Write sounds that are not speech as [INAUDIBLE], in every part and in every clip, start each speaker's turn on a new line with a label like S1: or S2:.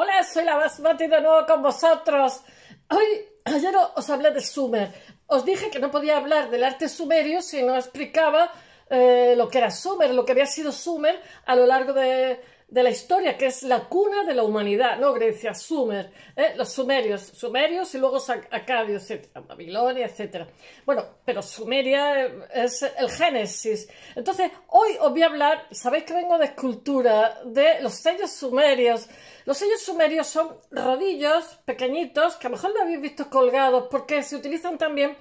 S1: Hola, soy la Basmati de nuevo con vosotros. Hoy, ayer os hablé de Sumer. Os dije que no podía hablar del arte sumerio si no explicaba eh, lo que era Sumer, lo que había sido Sumer a lo largo de, de la historia, que es la cuna de la humanidad, no Grecia, Sumer, eh, los sumerios, sumerios y luego acadios, etcétera, Babilonia, etcétera. Bueno, pero Sumeria eh, es el Génesis. Entonces, hoy os voy a hablar, sabéis que vengo de escultura, de los sellos sumerios. Los sellos sumerios son rodillos pequeñitos, que a lo mejor lo habéis visto colgados, porque se utilizan también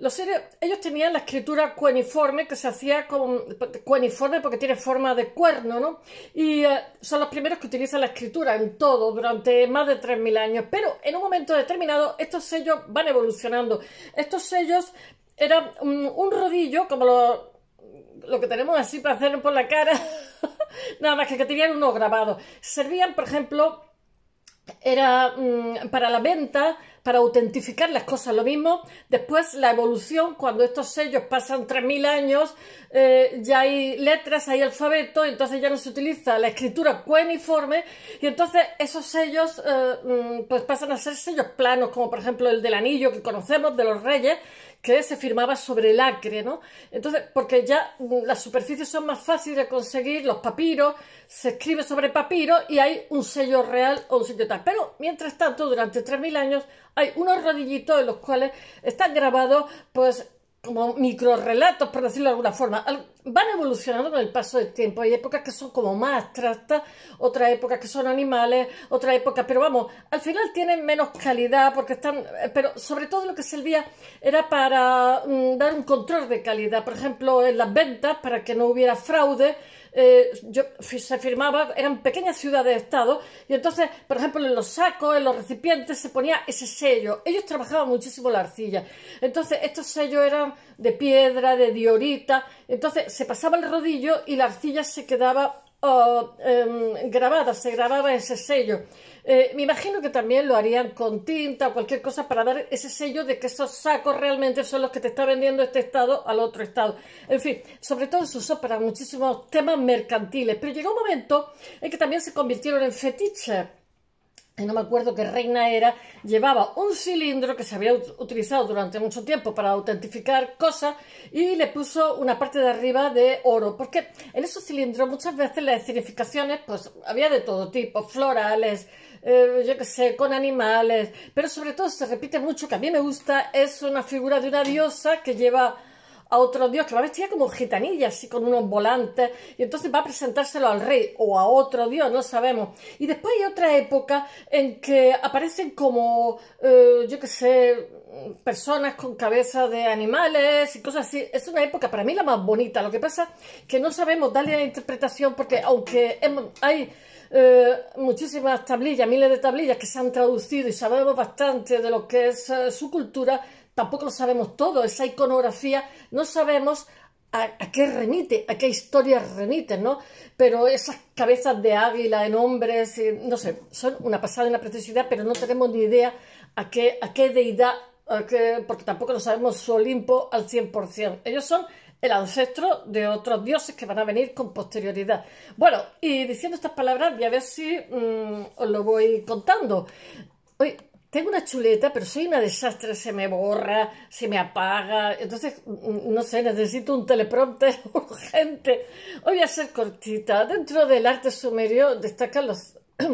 S1: los ellos tenían la escritura cueniforme que se hacía con cueniforme porque tiene forma de cuerno, ¿no? Y eh, son los primeros que utilizan la escritura en todo durante más de 3.000 años. Pero en un momento determinado estos sellos van evolucionando. Estos sellos eran un rodillo como lo que tenemos así para hacer por la cara, [LAUGHS] nada más que, que tenían unos grabados. Servían, por ejemplo, era mm, para la venta, para autentificar las cosas, lo mismo. Después la evolución, cuando estos sellos pasan 3.000 años, eh, ya hay letras, hay alfabeto, entonces ya no se utiliza la escritura cueniforme y entonces esos sellos eh, mm, pues pasan a ser sellos planos, como por ejemplo el del anillo que conocemos de los reyes, que se firmaba sobre el acre, ¿no? Entonces, porque ya las superficies son más fáciles de conseguir, los papiros, se escribe sobre papiro y hay un sello real o un sello tal. Pero, mientras tanto, durante 3.000 años hay unos rodillitos en los cuales están grabados, pues, como relatos, por decirlo de alguna forma, van evolucionando con el paso del tiempo. Hay épocas que son como más abstractas, otras épocas que son animales, otras épocas, pero vamos, al final tienen menos calidad porque están, eh, pero sobre todo lo que servía era para mm, dar un control de calidad, por ejemplo, en las ventas, para que no hubiera fraude, eh, yo, se firmaba, eran pequeñas ciudades-estado, de y entonces, por ejemplo, en los sacos, en los recipientes, se ponía ese sello. Ellos trabajaban muchísimo la arcilla. Entonces, estos sellos eran de piedra, de diorita, entonces se pasaba el rodillo y la arcilla se quedaba o, em, grabadas, se grababa ese sello. Eh, me imagino que también lo harían con tinta o cualquier cosa para dar ese sello de que esos sacos realmente son los que te está vendiendo este estado al otro estado. En fin, sobre todo se usó para muchísimos temas mercantiles, pero llegó un momento en que también se convirtieron en fetiches no me acuerdo qué reina era, llevaba un cilindro que se había utilizado durante mucho tiempo para autentificar cosas y le puso una parte de arriba de oro, porque en esos cilindros muchas veces las significaciones, pues había de todo tipo, florales, eh, yo qué sé, con animales, pero sobre todo se repite mucho, que a mí me gusta, es una figura de una diosa que lleva a otro dios que va vestida como gitanilla, así con unos volantes, y entonces va a presentárselo al rey o a otro dios, no sabemos. Y después hay otra época en que aparecen como, eh, yo qué sé, personas con cabezas de animales y cosas así. Es una época para mí la más bonita. Lo que pasa que no sabemos darle la interpretación porque aunque hay... Eh, muchísimas tablillas, miles de tablillas que se han traducido y sabemos bastante de lo que es eh, su cultura, tampoco lo sabemos todo, esa iconografía, no sabemos a, qué remite, a qué historia remite, ¿no? Pero esas cabezas de águila en hombres, eh, no sé, son una pasada, una preciosidad, pero no tenemos ni idea a qué, a qué deidad, porque tampoco lo sabemos su Olimpo al 100%. Ellos son el ancestro de otros dioses que van a venir con posterioridad. Bueno, y diciendo estas palabras, voy a ver si mm, os lo voy contando. Hoy tengo una chuleta, pero soy una desastre, se me borra, se me apaga. Entonces, mm, mm, no sé, necesito un teleprompter [LAUGHS] urgente. Hoy voy a ser cortita. Dentro del arte sumerio destacan los, [CLEARS THROAT]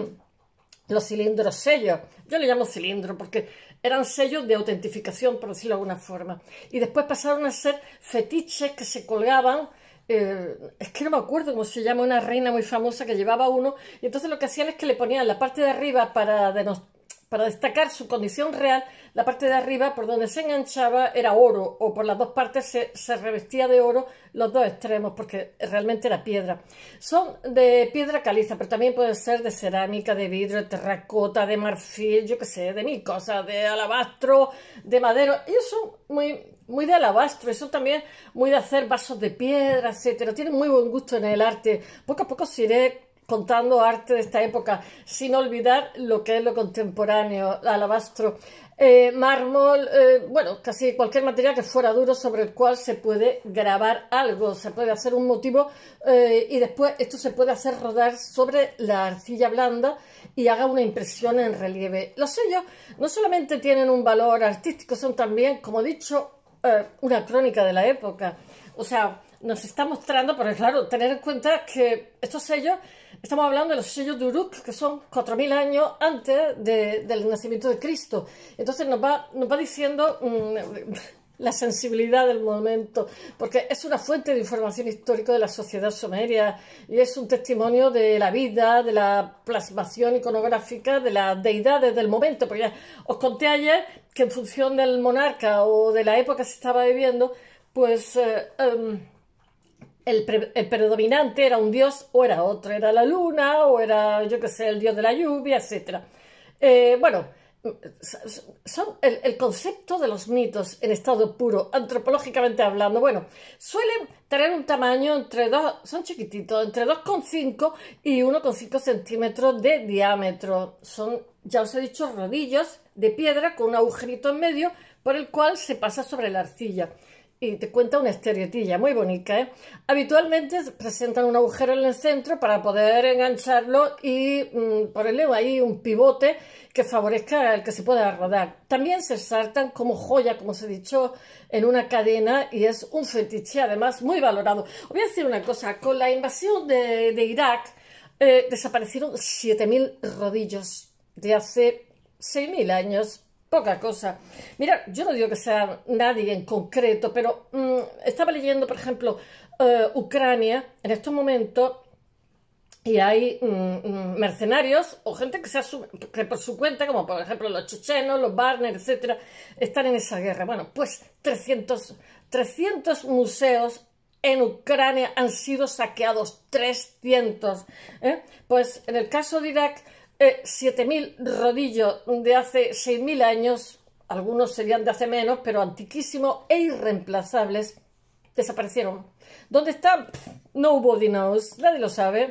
S1: los cilindros sellos. Yo le llamo cilindro porque eran sellos de autentificación, por decirlo de alguna forma. Y después pasaron a ser fetiches que se colgaban eh, es que no me acuerdo cómo se llama, una reina muy famosa que llevaba uno, y entonces lo que hacían es que le ponían la parte de arriba para denostar para destacar su condición real, la parte de arriba por donde se enganchaba era oro o por las dos partes se, revestía de oro los dos extremos porque realmente era piedra. Son de piedra caliza, pero también pueden ser de cerámica, de vidrio, de terracota, de marfil, yo qué sé, de mil cosas, de alabastro, de madero. Y son muy, muy de alabastro eso también muy de hacer vasos de piedra, etcétera. Tienen muy buen gusto en el arte. Poco a poco se iré contando arte de esta época, sin olvidar lo que es lo contemporáneo, alabastro, eh, mármol, eh, bueno, casi cualquier material que fuera duro sobre el cual se puede grabar algo, se puede hacer un motivo eh, y después esto se puede hacer rodar sobre la arcilla blanda y haga una impresión en relieve. Los sellos no solamente tienen un valor artístico, son también, como he dicho, una crónica de la época. O sea, nos está mostrando, porque claro, tener en cuenta que estos sellos Estamos hablando de los sellos de Uruk, que son 4.000 años antes del nacimiento de Cristo. Entonces nos va, nos va diciendo mm, la sensibilidad del momento, porque es una fuente de información histórica de la sociedad sumeria y es un testimonio de la vida, de la plasmación iconográfica de las deidades del momento. Porque ya os conté ayer que en función del monarca o de la época que se estaba viviendo, pues... Eh, em, el, predominante era un dios o era otro, era la luna o era, yo qué sé, el dios de la lluvia, etc. Eh, bueno, son el, concepto de los mitos en estado puro, antropológicamente hablando, bueno, suelen tener un tamaño entre dos, son chiquititos, entre 2,5 y 1,5 centímetros de diámetro. Son, ya os he dicho, rodillos de piedra con un agujerito en medio por el cual se pasa sobre la arcilla y te cuenta una historietilla muy bonita. ¿eh? Habitualmente presentan un agujero en el centro para poder engancharlo y el mm, ponerle ahí un pivote que favorezca el que se pueda rodar. También se saltan como joya, como se he dicho, en una cadena y es un fetiche además muy valorado. voy a decir una cosa, con la invasión de, Irak eh, desaparecieron 7.000 rodillos de hace 6.000 años poca cosa. Mira, yo no digo que sea nadie en concreto, pero mm, estaba leyendo, por ejemplo, eh, Ucrania en estos momentos y hay mm, mm, mercenarios o gente que, se asume, por su cuenta, como por ejemplo los chechenos, los Barner, etcétera, están en esa guerra. Bueno, pues 300, 300 museos en Ucrania han sido saqueados 300. ¿eh? Pues en el caso de Irak eh, siete 7.000 rodillos de hace 6.000 años, algunos serían de hace menos, pero antiquísimos e irreemplazables, desaparecieron. ¿Dónde está? Nobody knows, nadie lo sabe.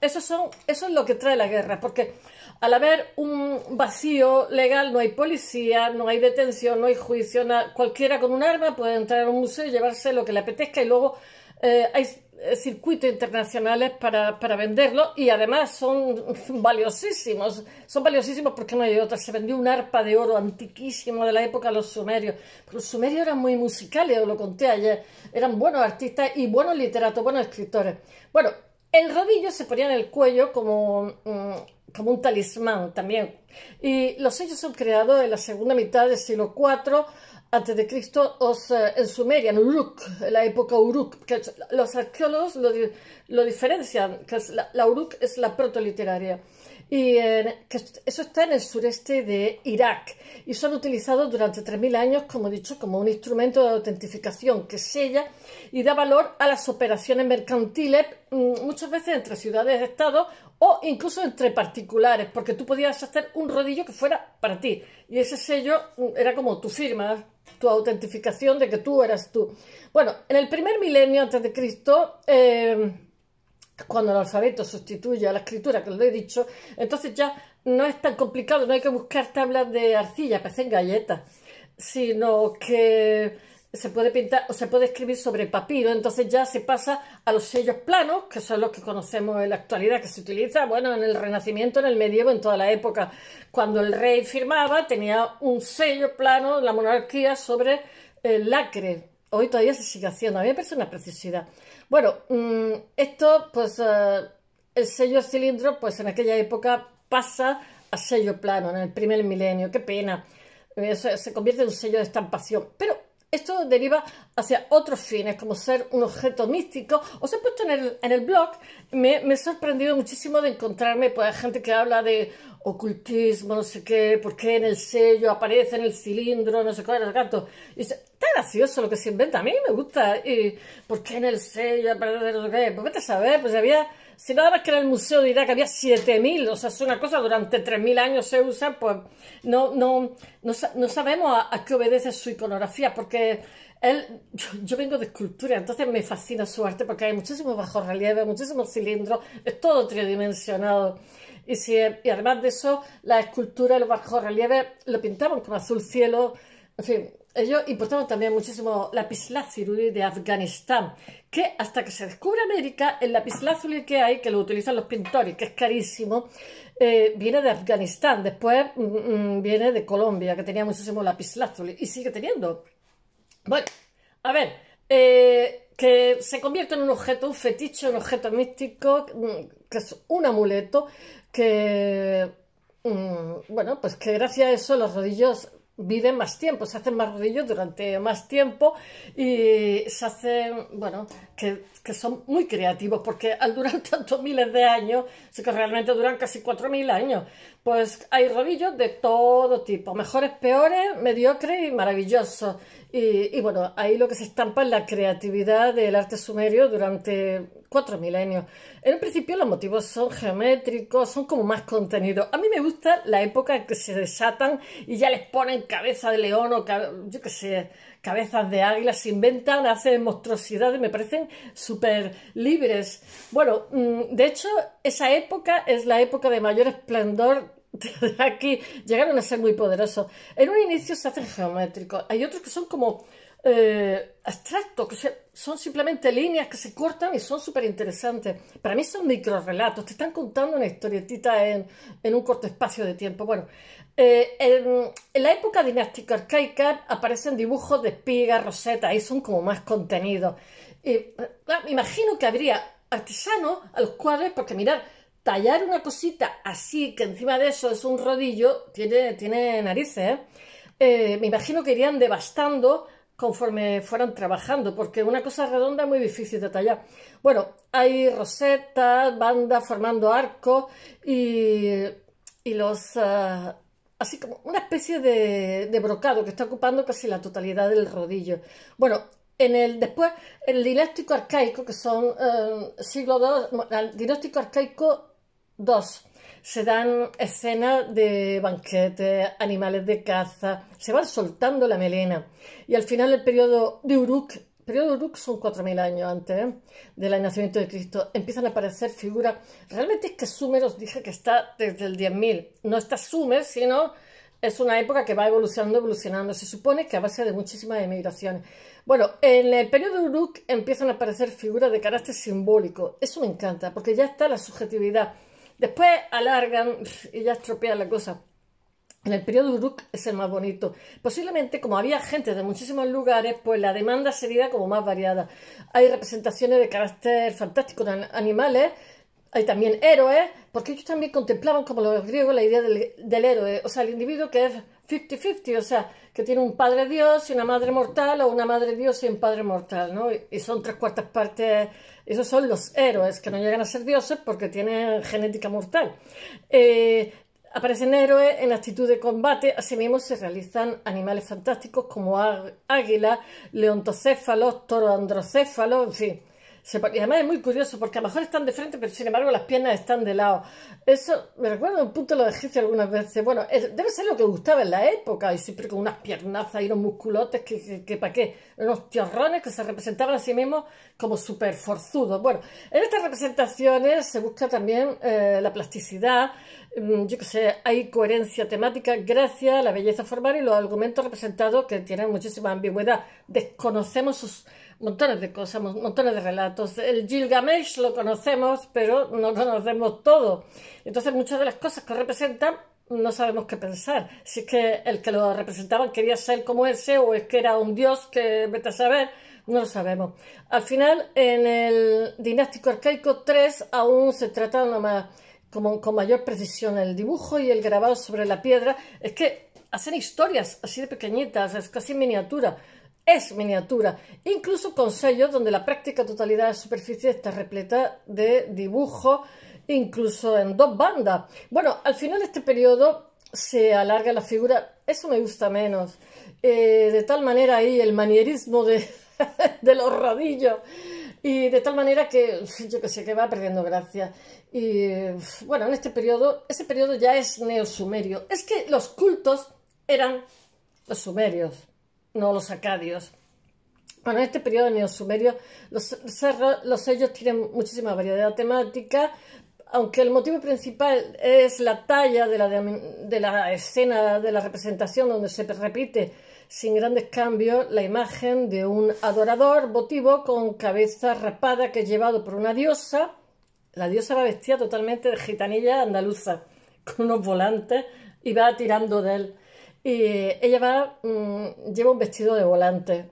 S1: Eso, son, eso es lo que trae la guerra, porque al haber un vacío legal, no hay policía, no hay detención, no hay juicio, cualquiera con un arma puede entrar a un museo y llevarse lo que le apetezca y luego eh, hay eh, circuitos internacionales para, para venderlos y además son [LAUGHS] valiosísimos, son valiosísimos porque no hay otra, se vendió un arpa de oro antiquísimo de la época de los sumerios, los sumerios eran muy musicales, os lo conté ayer, eran buenos artistas y buenos literatos, buenos escritores. Bueno, el rodillo se ponía en el cuello como, mm, como un talismán también y los sellos son creados en la segunda mitad del siglo IV antes de Cristo os, en Sumeria, en Uruk, la época Uruk, que los arqueólogos lo, lo diferencian, que la, la, Uruk es la protoliteraria y eh, eso está en el sureste de Irak y son utilizados durante 3.000 años, como he dicho, como un instrumento de autentificación que sella y da valor a las operaciones mercantiles mm, muchas veces entre ciudades, estados o incluso entre particulares, porque tú podías hacer un rodillo que fuera para ti y ese sello mm, era como tu firma, tu autentificación de que tú eras tú. Bueno, en el primer milenio antes de Cristo... Eh, cuando el alfabeto sustituye a la escritura, que os lo he dicho, entonces ya no es tan complicado, no hay que buscar tablas de arcilla, en galletas, sino que se puede pintar o se puede escribir sobre papiro, entonces ya se pasa a los sellos planos, que son los que conocemos en la actualidad, que se utiliza, bueno, en el Renacimiento, en el Medievo, en toda la época. Cuando el rey firmaba, tenía un sello plano, la monarquía, sobre el lacre, hoy todavía se sigue haciendo. Había una preciosidad. Bueno, mm, esto, pues eh, el sello cilindro, pues en aquella época pasa a sello plano, en el primer milenio. Qué pena. Eh, se, se convierte en un sello de estampación. Pero esto deriva hacia otros fines, como ser un objeto místico. Os he puesto en el, en el blog, me, he sorprendido muchísimo de encontrarme pues, gente que habla de ocultismo, no sé qué, por qué en el sello aparece en el cilindro, no sé cuál, el gato. Y dice, está gracioso lo que se inventa, a mí me gusta. Y, ¿Por qué en el sello aparece no sé qué? ¿Por qué te saber, Pues había si nada más que en el museo dirá que había 7.000, o sea, es una cosa, durante 3.000 años se usa, pues no, no, no, sabemos a, qué obedece su iconografía, porque él, yo, vengo de escultura, entonces me fascina su arte, porque hay muchísimos bajorrelieves, muchísimos cilindros, es todo tridimensionado. Y, si, y además de eso, la escultura y los bajorrelieves lo pintaban con azul cielo, en fin, ellos importamos también muchísimo lapislázuli de Afganistán, que hasta que se descubre América, el lapislázuli que hay, que lo utilizan los pintores, que es carísimo, eh, viene de Afganistán, después mm, mm, viene de Colombia, que tenía muchísimo lapislázuli, y sigue teniendo. Bueno, a ver, eh, que se convierte en un objeto, un fetiche, un objeto místico, mm, que es un amuleto, que bueno, pues que gracias a eso los rodillos viven más tiempo, se hacen más rodillos durante más tiempo y se hacen, bueno, que, son muy creativos porque al durar [LAUGHS] tantos miles de años, sí que realmente duran casi cuatro mil años, pues hay rodillos de todo tipo, mejores, peores, mediocres y maravillosos. Y, y bueno, ahí lo que se estampa es la creatividad del arte sumerio durante cuatro milenios. En un principio los motivos son geométricos, son como más contenido. A mí me gusta la época en que se desatan y ya les ponen cabeza de león o yo qué sé, cabezas de águila, se inventan, hacen monstruosidades, me parecen súper libres. Bueno, mm, de hecho, esa época es la época de mayor esplendor de aquí. Llegaron a ser muy poderosos. En un inicio se hacen geométricos, hay otros que son como eh, abstracto que son simplemente líneas que se cortan y son súper interesantes. Para mí son microrelatos, te están contando una historietita en, un corto espacio de tiempo. Bueno, eh, en, la época dinástica arcaica aparecen dibujos de espigas, rosetas, ahí son como más contenidos. Ah, me imagino que habría artesanos a los cuales, porque mirar, tallar una cosita así, que encima de eso es un rodillo, tiene, tiene narices, ¿eh? me imagino que irían devastando conforme fueran trabajando, porque una cosa redonda es muy difícil de tallar. Bueno, hay rosetas, bandas formando arcos y, los... Eh, así como una especie de, brocado que está ocupando casi la totalidad del rodillo. Bueno, en el, después el dinástico arcaico, que son eh, siglo II, el dinástico arcaico II, se dan escenas de banquetes, animales de caza, se van soltando la melena. Y al final del periodo de Uruk, periodo de Uruk son 4.000 años antes ¿eh? del nacimiento de Cristo, empiezan a aparecer figuras. Realmente es que Sumer os dije que está desde el 10.000. No está Sumer, sino es una época que va evolucionando, evolucionando. Se supone que a base de muchísimas emigraciones. Bueno, en el periodo de Uruk empiezan a aparecer figuras de carácter simbólico. Eso me encanta, porque ya está la subjetividad Después alargan y ya estropean la cosa. En el periodo Uruk es el más bonito. Posiblemente, como había gente de muchísimos lugares, pues la demanda sería como más variada. Hay representaciones de carácter fantástico de animales, hay también héroes, porque ellos también contemplaban, como los griegos, la idea del, del héroe, o sea, el individuo que es 50-50, o sea, que tiene un padre Dios y una madre mortal, o una madre Dios y un padre mortal, ¿no? Y son tres cuartas partes, esos son los héroes, que no llegan a ser dioses porque tienen genética mortal. Eh, aparecen héroes en actitud de combate, asimismo se realizan animales fantásticos como águila, leontocéfalos, toro en fin y además es muy curioso porque a lo mejor están de frente, pero sin embargo las piernas están de lado. Eso, me recuerdo un punto lo Egipcio algunas veces. Bueno, debe ser lo que gustaba en la época y siempre con unas piernazas y unos musculotes que, que, para qué, unos tierrones que se representaban a sí mismos como súper forzudos. Bueno, en estas representaciones se busca también eh, la plasticidad, Mm, yo qué sé, hay coherencia temática gracias a la belleza formal y los argumentos representados que tienen muchísima ambigüedad. Desconocemos sus montones de cosas, montones de relatos. El Gilgamesh lo conocemos, pero no conocemos todo. Entonces muchas de las cosas que representan no sabemos qué pensar. Si es que el que lo representaba quería ser como ese o es que era un dios que vete a saber, no lo sabemos. Al final, en el Dinástico Arcaico 3 aún se trata nomás con mayor precisión el dibujo y el grabado sobre la piedra. Es que hacen historias así de pequeñitas, es casi miniatura. Es miniatura, incluso con sellos donde la práctica totalidad de la superficie está repleta de dibujo, incluso en dos bandas. Bueno, al final de este periodo se alarga la figura, eso me gusta menos. Eh, de tal manera ahí el manierismo de, [LAUGHS] de los rodillos y de tal manera que, [LAUGHS] yo que sé, que va perdiendo gracia. Y bueno, en este periodo, ese periodo ya es neosumerio. Es que los cultos eran los sumerios, no los acadios. Bueno, en este periodo neosumerio los, los sellos tienen muchísima variedad temática, aunque el motivo principal es la talla de la, de la escena, de la representación donde se repite sin grandes cambios, la imagen de un adorador votivo con cabeza rapada que es llevado por una diosa. La diosa va vestida totalmente de gitanilla andaluza, [LAUGHS] con unos volantes y va tirando de él. Y ella va, mm, lleva un vestido de volante.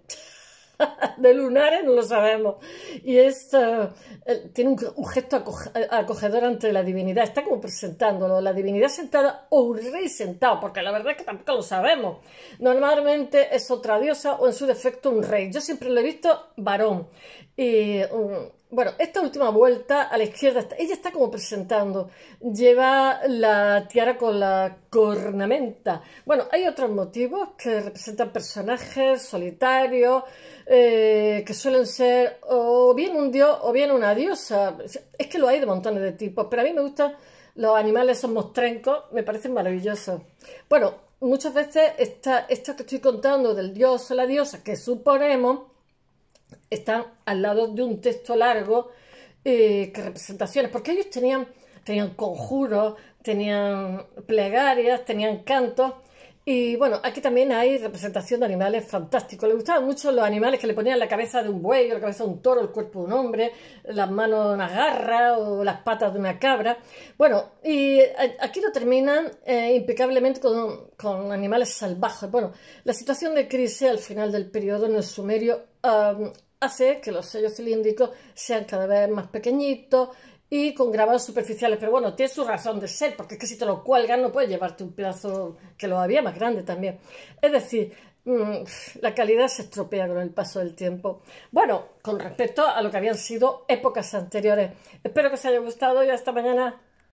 S1: [LAUGHS] de lunares, no lo sabemos. Y es, eh, tiene un, gesto acogedor ante la divinidad. Está como presentándolo, la divinidad sentada o un rey sentado, porque la verdad es que tampoco lo sabemos. Normalmente es otra diosa o en su defecto un rey. Yo siempre lo he visto varón. Y mm, bueno, esta última vuelta a la izquierda, ella está como presentando, lleva la tiara con la cornamenta. Bueno, hay otros motivos que representan personajes solitarios, eh, que suelen ser o bien un dios o bien una diosa. Es que lo hay de montones de tipos, pero a mí me gustan los animales, esos mostrencos, me parecen maravillosos. Bueno, muchas veces esta, esto que estoy contando del dios o la diosa que suponemos están al lado de un texto largo eh, que representaciones, porque ellos tenían, tenían conjuros, tenían plegarias, tenían cantos. Y bueno, aquí también hay representación de animales fantásticos. Le gustaban mucho los animales que le ponían la cabeza de un buey, la cabeza de un toro, el cuerpo de un hombre, las manos de una garra o las patas de una cabra. Bueno, y aquí lo terminan eh, impecablemente con, con, animales salvajes. Bueno, la situación de crisis al final del periodo en el sumerio hace que los sellos cilíndricos sean cada vez más pequeñitos y con grabados superficiales. Pero bueno, tiene su razón de ser, porque es que si te lo cuelgan no puedes llevarte un pedazo que lo había más grande también. Es decir, mm, la calidad se estropea con el paso del tiempo. Bueno, con respecto a lo que habían sido épocas anteriores. Espero que os haya gustado y hasta mañana.